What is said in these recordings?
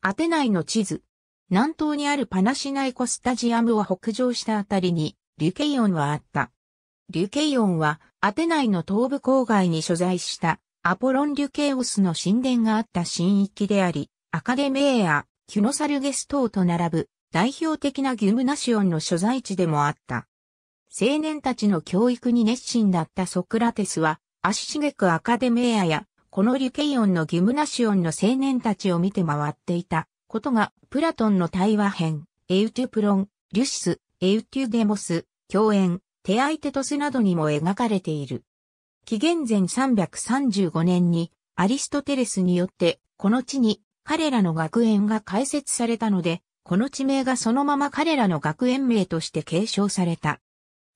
アテナイの地図。南東にあるパナシナイコスタジアムを北上したあたりに、リュケイオンはあった。リュケイオンは、アテナイの東部郊外に所在した、アポロン・リュケイオスの神殿があった神域であり、アカデメエア、キュノサルゲス島と並ぶ、代表的なギュムナシオンの所在地でもあった。青年たちの教育に熱心だったソクラテスは、足しげくアカデメエアやこのリケイオンのギムナシオンの青年たちを見て回っていたことが、プラトンの対話編、エウテュプロン、リュシス、エウテュデモス、共演、テアイテトスなどにも描かれている。紀元前335年にアリストテレスによってこの地に彼らの学園が開設されたので、この地名がそのまま彼らの学園名として継承された。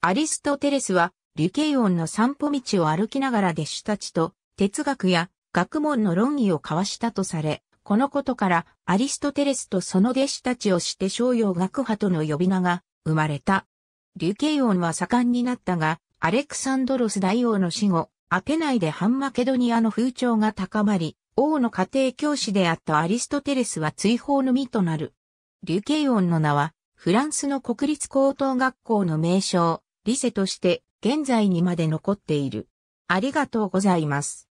アリストテレスはリュケイオンの散歩道を歩きながら弟子たちと哲学や学問の論議を交わしたとされ、このことからアリストテレスとその弟子たちをして商用学派との呼び名が生まれた。リュケイオンは盛んになったが、アレクサンドロス大王の死後、アテナイで反マケドニアの風潮が高まり、王の家庭教師であったアリストテレスは追放の身となる。リュケイオンの名は、フランスの国立高等学校の名称、リセとして、現在にまで残っている。ありがとうございます。